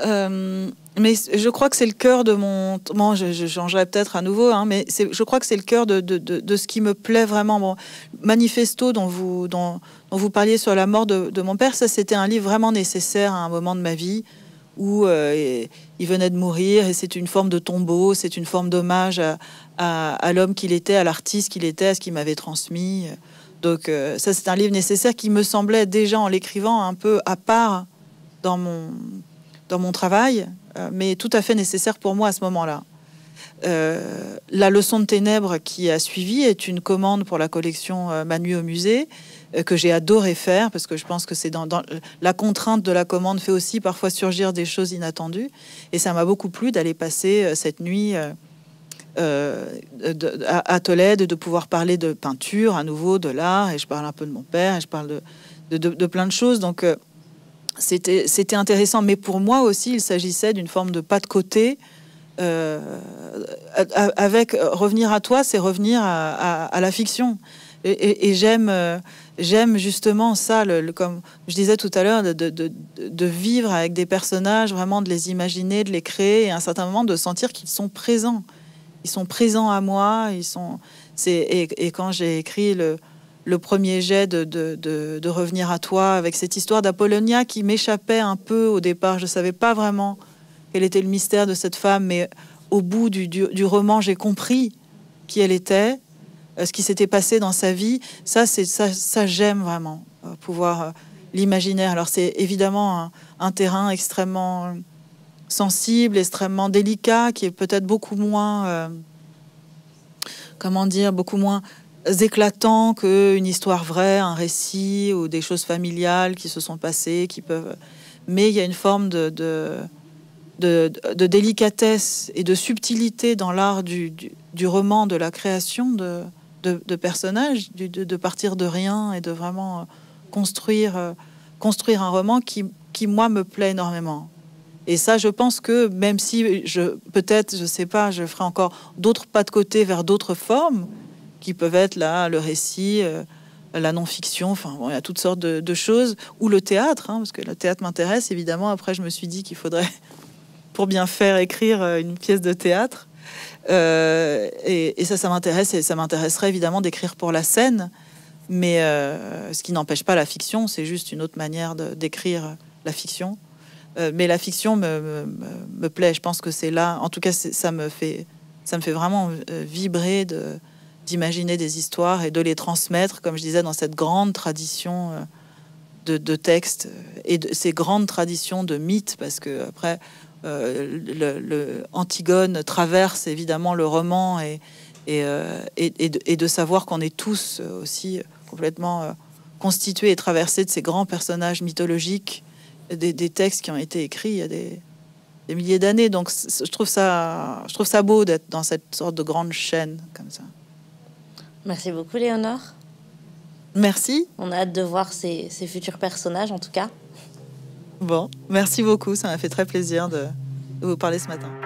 euh, mais je crois que c'est le cœur de mon. je, changerai peut-être à nouveau, hein, mais je crois que c'est le cœur de, de, de, ce qui me plaît vraiment. Manifesto, dont vous, dont, vous parliez sur la mort de, mon père, ça c'était un livre vraiment nécessaire à un moment de ma vie où euh, il venait de mourir et c'est une forme de tombeau, c'est une forme d'hommage à, à, l'homme qu'il était, à l'artiste qu'il était, à ce qu'il m'avait transmis. Donc euh, ça, c'est un livre nécessaire qui me semblait déjà en l'écrivant un peu à part dans mon, dans mon travail, euh, mais tout à fait nécessaire pour moi à ce moment-là. Euh, la leçon de ténèbres qui a suivi est une commande pour la collection Manu au musée que j'ai adoré faire parce que je pense que c'est dans, dans, la contrainte de la commande fait aussi parfois surgir des choses inattendues et ça m'a beaucoup plu d'aller passer cette nuit euh, à, Tolède, de pouvoir parler de peinture à nouveau, de l'art, et je parle un peu de mon père, et je parle de, de, plein de choses. Donc euh, c'était c'était intéressant, mais pour moi aussi, il s'agissait d'une forme de pas de côté. Euh, avec revenir à toi, c'est revenir à, la fiction. Et, j'aime j'aime justement ça, le, comme je disais tout à l'heure, de, de, de, vivre avec des personnages, vraiment de les imaginer, de les créer, et à un certain moment de sentir qu'ils sont présents ils sont présents à moi. Ils sont, et, et, quand j'ai écrit le, premier jet de, revenir à toi avec cette histoire d'Apollonia qui m'échappait un peu au départ. Je ne savais pas vraiment quel était le mystère de cette femme, mais au bout du, roman, j'ai compris qui elle était, euh, ce qui s'était passé dans sa vie. Ça, c'est ça, j'aime vraiment euh, pouvoir euh, l'imaginer. Alors c'est évidemment un, terrain extrêmement sensible, extrêmement délicat, qui est peut-être beaucoup moins, euh, comment dire, beaucoup moins éclatant qu'une histoire vraie, un récit ou des choses familiales qui se sont passées, qui peuvent. Mais il y a une forme de, délicatesse et de subtilité dans l'art du, roman, de la création de, personnages, de, partir de rien et de vraiment construire, euh, construire un roman qui moi, me plaît énormément. Et ça, je pense que même si je, peut-être, je sais pas, je ferai encore d'autres pas de côté vers d'autres formes qui peuvent être là, le récit, euh, la non-fiction, enfin, bon, il y a toutes sortes de, choses, ou le théâtre, hein, parce que le théâtre m'intéresse évidemment. Après, je me suis dit qu'il faudrait, pour bien faire, écrire euh, une pièce de théâtre. Euh, et, ça, ça m'intéresse, et ça m'intéresserait évidemment d'écrire pour la scène, mais ce qui n'empêche pas la fiction, c'est juste une autre manière d'écrire la fiction. Euh, mais la fiction me, plaît. Je pense que c'est là. En tout cas, ça me fait, ça me fait vraiment euh, vibrer de d'imaginer des histoires et de les transmettre, comme je disais, dans cette grande tradition euh, de, textes et de ces grandes traditions de mythes, parce que après, le, Antigone traverse évidemment le roman et, et, de, savoir qu'on est tous aussi complètement constitués et traversés de ces grands personnages mythologiques des, textes qui ont été écrits il y a des, milliers d'années. Donc je trouve, ça, je trouve ça beau d'être dans cette sorte de grande chaîne comme ça. Merci beaucoup, Léonore. Merci. On a hâte de voir ces, futurs personnages, en tout cas. Bon, merci beaucoup. Ça m'a fait très plaisir de vous parler ce matin.